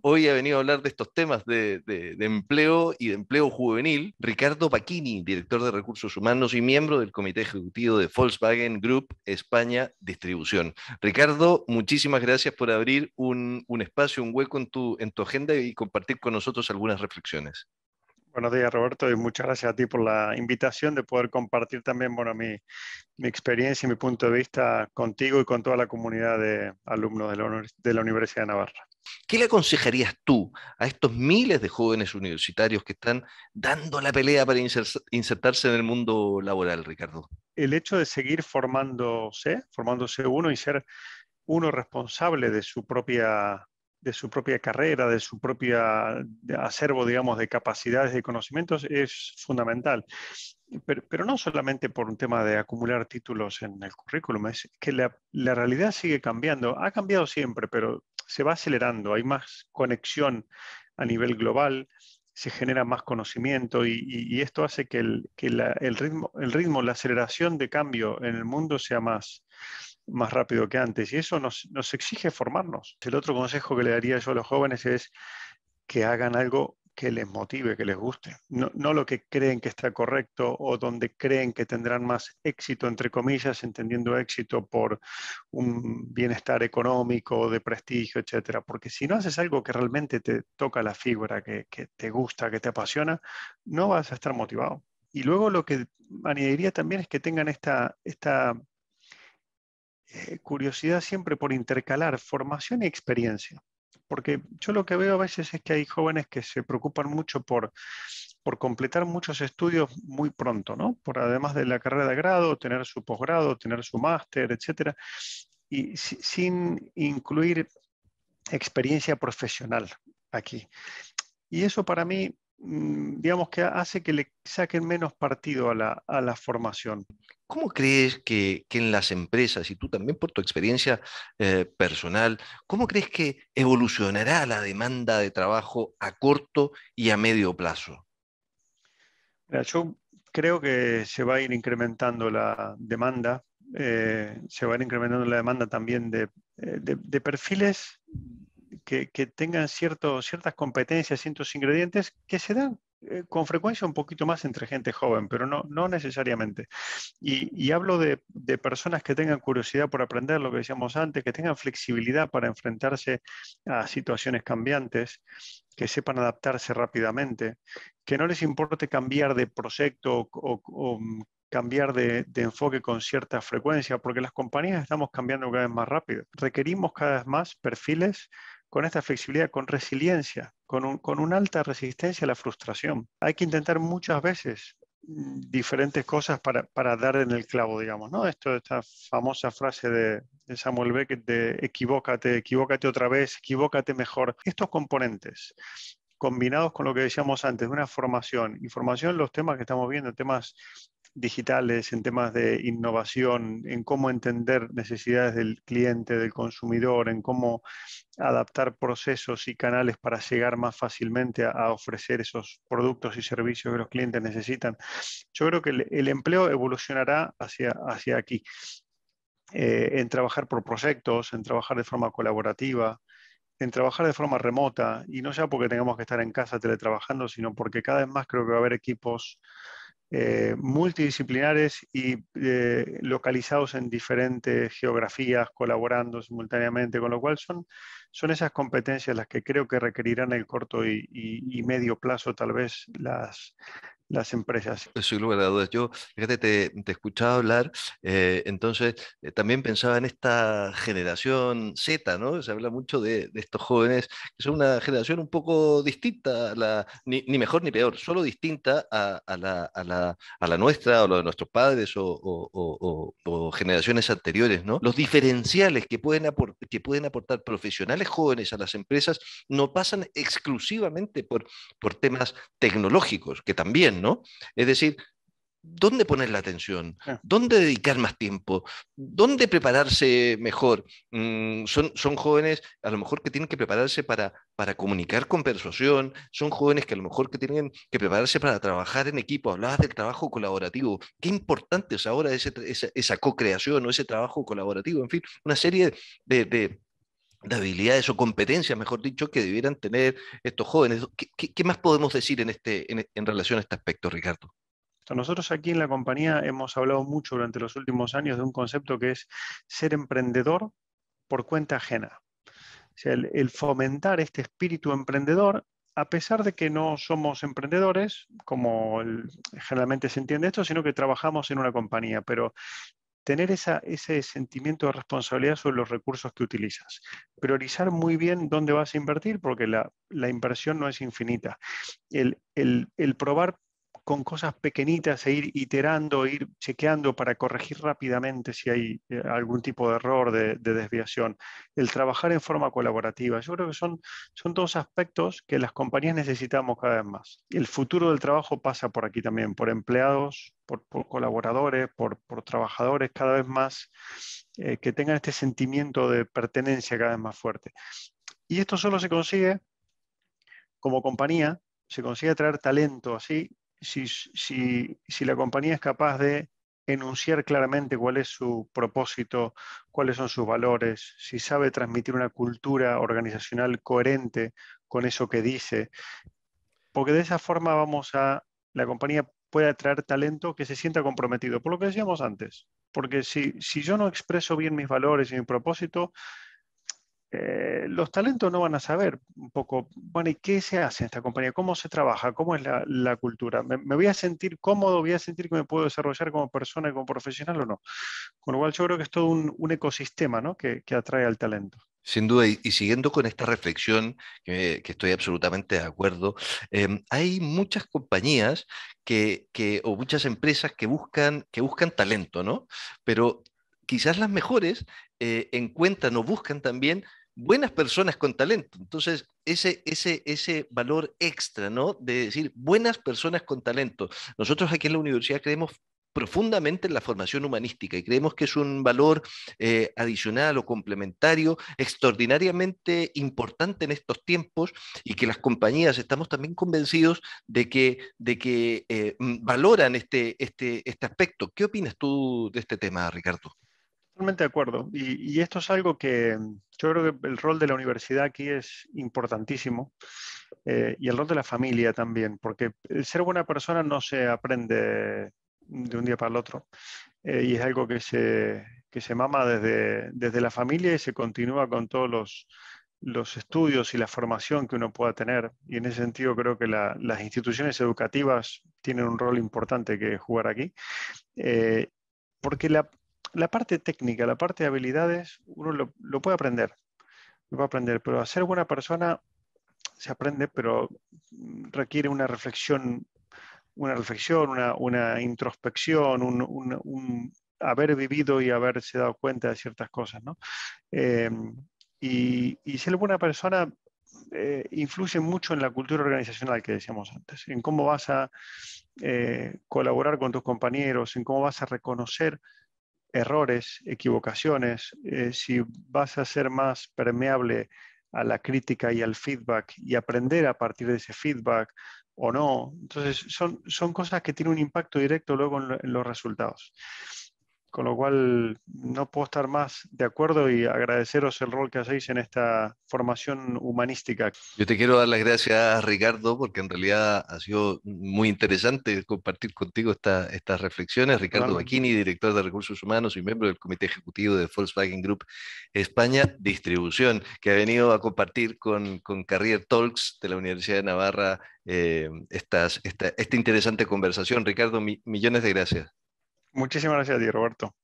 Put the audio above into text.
Hoy ha venido a hablar de estos temas de, empleo y de empleo juvenil Ricardo Paquini, director de Recursos Humanos y miembro del Comité Ejecutivo de Volkswagen Group España Distribución. Ricardo, muchísimas gracias por abrir un, espacio, un hueco en tu, agenda y compartir con nosotros algunas reflexiones. Buenos días, Roberto, y muchas gracias a ti por la invitación de poder compartir también bueno, mi, mi experiencia y mi punto de vista contigo y con toda la comunidad de alumnos de la Universidad de Navarra. ¿Qué le aconsejarías tú a estos miles de jóvenes universitarios que están dando la pelea para insertarse en el mundo laboral, Ricardo? El hecho de seguir formándose, formándose uno y ser uno responsable de su propia de su propia carrera, de su propia acervo, digamos, de capacidades, de conocimientos, es fundamental. Pero, no solamente por un tema de acumular títulos en el currículum, es que la realidad sigue cambiando. Ha cambiado siempre, pero se va acelerando, hay más conexión a nivel global, se genera más conocimiento y, esto hace que, el, ritmo, el ritmo, la aceleración de cambio en el mundo sea más, más rápido que antes. Y eso nos, nos exige formarnos. El otro consejo que le daría yo a los jóvenes es que hagan algo que les motive, que les guste, no, lo que creen que está correcto o donde creen que tendrán más éxito, entre comillas, entendiendo éxito por un bienestar económico, de prestigio, etcétera. Porque si no haces algo que realmente te toca la figura, que, te gusta, que te apasiona, no vas a estar motivado. Y luego lo que añadiría también es que tengan esta, esta eh, curiosidad siempre por intercalar formación y experiencia porque yo lo que veo a veces es que hay jóvenes que se preocupan mucho por, por completar muchos estudios muy pronto, ¿no? Por además de la carrera de grado, tener su posgrado, tener su máster, etcétera, y sin incluir experiencia profesional aquí. Y eso para mí Mm, digamos que hace que le saquen menos partido a la, formación. ¿Cómo crees que, en las empresas, y tú también por tu experiencia eh, personal, cómo crees que evolucionará la demanda de trabajo a corto y a medio plazo? yo creo que se va a ir incrementando la demanda, eh, se va a ir incrementando la demanda también de, eh, de perfiles que, tengan cierto, ciertas competencias, ciertos ingredientes que se dan eh, con frecuencia un poquito más entre gente joven, pero no, necesariamente. Y, hablo de, personas que tengan curiosidad por aprender, lo que decíamos antes, que tengan flexibilidad para enfrentarse a situaciones cambiantes, que sepan adaptarse rápidamente, que no les importe cambiar de proyecto o, mm, cambiar de, de, enfoque con cierta frecuencia, porque las compañías estamos cambiando cada vez más rápido. Requerimos cada vez más perfiles con esta flexibilidad, con resiliencia, con, una alta resistencia a la frustración. Hay que intentar muchas veces mm, diferentes cosas para, dar en el clavo, digamos, ¿no? Esto, esta famosa frase de, Samuel Beckett de equivócate, equivócate otra vez, equivócate mejor. Estos componentes, combinados con lo que decíamos antes, una formación, información, los temas que estamos viendo, temas digitales, en temas de innovación, en cómo entender necesidades del cliente, del consumidor, en cómo adaptar procesos y canales para llegar más fácilmente a, ofrecer esos productos y servicios que los clientes necesitan. Yo creo que el, empleo evolucionará hacia, hacia aquí, eh, en trabajar por proyectos, en trabajar de forma colaborativa, en trabajar de forma remota, y no sea porque tengamos que estar en casa teletrabajando, sino porque cada vez más creo que va a haber equipos eh, multidisciplinares y eh, localizados en diferentes geografías, colaborando simultáneamente, con lo cual son, son esas competencias las que creo que requerirán el corto y medio plazo tal vez las, las empresas. Soy lugar Yo, fíjate, te, te escuchaba hablar, eh, entonces eh, también pensaba en esta generación Z, ¿no? Se habla mucho de, estos jóvenes, que son una generación un poco distinta, ni, mejor ni peor, solo distinta a, la, nuestra o la de nuestros padres o, generaciones anteriores, ¿no? Los diferenciales que pueden, aportar, que pueden aportar profesionales jóvenes a las empresas no pasan exclusivamente por, por temas tecnológicos, que también es decir, ¿dónde poner la atención? ¿Dónde dedicar más tiempo? ¿Dónde prepararse mejor? Mm, son, son jóvenes a lo mejor que tienen que prepararse para, para comunicar con persuasión, son jóvenes que a lo mejor que tienen que prepararse para trabajar en equipo, hablabas del trabajo colaborativo, qué importante es ahora esa, co-creación o ese trabajo colaborativo, en fin, una serie de de habilidades o competencias, mejor dicho, que debieran tener estos jóvenes. ¿Qué, más podemos decir en, este, en, relación a este aspecto, Ricardo? Nosotros aquí en la compañía hemos hablado mucho durante los últimos años de un concepto que es ser emprendedor por cuenta ajena. O sea, el, fomentar este espíritu emprendedor a pesar de que no somos emprendedores, como generalmente se entiende esto, sino que trabajamos en una compañía, pero tener ese sentimiento de responsabilidad sobre los recursos que utilizas. Priorizar muy bien dónde vas a invertir porque la, inversión no es infinita. El, el probar con cosas pequeñitas e ir iterando, ir chequeando para corregir rápidamente si hay eh, algún tipo de error, de, desviación. El trabajar en forma colaborativa. Yo creo que son, son dos aspectos que las compañías necesitamos cada vez más. El futuro del trabajo pasa por aquí también, por empleados, por, colaboradores, por, trabajadores cada vez más eh, que tengan este sentimiento de pertenencia cada vez más fuerte. Y esto solo se consigue como compañía, se consigue atraer talento así si, la compañía es capaz de enunciar claramente cuál es su propósito, cuáles son sus valores, si sabe transmitir una cultura organizacional coherente con eso que dice, porque de esa forma vamos a, la compañía puede atraer talento que se sienta comprometido, por lo que decíamos antes, porque si yo no expreso bien mis valores y mi propósito, eh, los talentos no van a saber un poco, bueno, ¿y qué se hace en esta compañía? ¿Cómo se trabaja? ¿Cómo es la, cultura? ¿Me, voy a sentir cómodo? ¿Voy a sentir que me puedo desarrollar como persona y como profesional o no? Con lo cual yo creo que es todo un, ecosistema ¿no? que, atrae al talento. Sin duda, y, siguiendo con esta reflexión, que, estoy absolutamente de acuerdo, em, hay muchas compañías que, o muchas empresas que buscan, que buscan talento, ¿no? Pero quizás las mejores, eh, encuentran o buscan también buenas personas con talento. Entonces, ese, ese, ese valor extra, ¿no? De decir, buenas personas con talento. Nosotros aquí en la universidad creemos profundamente en la formación humanística y creemos que es un valor eh, adicional o complementario extraordinariamente importante en estos tiempos y que las compañías estamos también convencidos de que, de que eh, valoran este, este, este aspecto. ¿Qué opinas tú de este tema, Ricardo? Totalmente de acuerdo. Y, esto es algo que mm, yo creo que el rol de la universidad aquí es importantísimo eh, y el rol de la familia también, porque el ser buena persona no se aprende de un día para el otro eh, y es algo que se, que se mama desde, desde la familia y se continúa con todos los, los estudios y la formación que uno pueda tener. Y en ese sentido creo que las instituciones educativas tienen un rol importante que jugar aquí. Eh, porque la, la parte técnica, la parte de habilidades, uno lo, puede aprender, lo puede aprender, pero a ser buena persona se aprende, pero requiere una reflexión, una reflexión, una, introspección, un, haber vivido y haberse dado cuenta de ciertas cosas, ¿no? Em, y, ser buena persona eh, influye mucho en la cultura organizacional que decíamos antes, en cómo vas a eh, colaborar con tus compañeros, en cómo vas a reconocer errores, equivocaciones, eh, si vas a ser más permeable a la crítica y al feedback y aprender a partir de ese feedback o no. Entonces, son, son cosas que tienen un impacto directo luego en los resultados con lo cual no puedo estar más de acuerdo y agradeceros el rol que hacéis en esta formación humanística. Yo te quiero dar las gracias, Ricardo, porque en realidad ha sido muy interesante compartir contigo estas reflexiones. Ricardo Maquini, director de Recursos Humanos y miembro del Comité Ejecutivo de Volkswagen Group España Distribución, que ha venido a compartir con, Carrier Talks de la Universidad de Navarra eh, esta, interesante conversación. Ricardo, millones de gracias. Muchísimas gracias a ti, Roberto.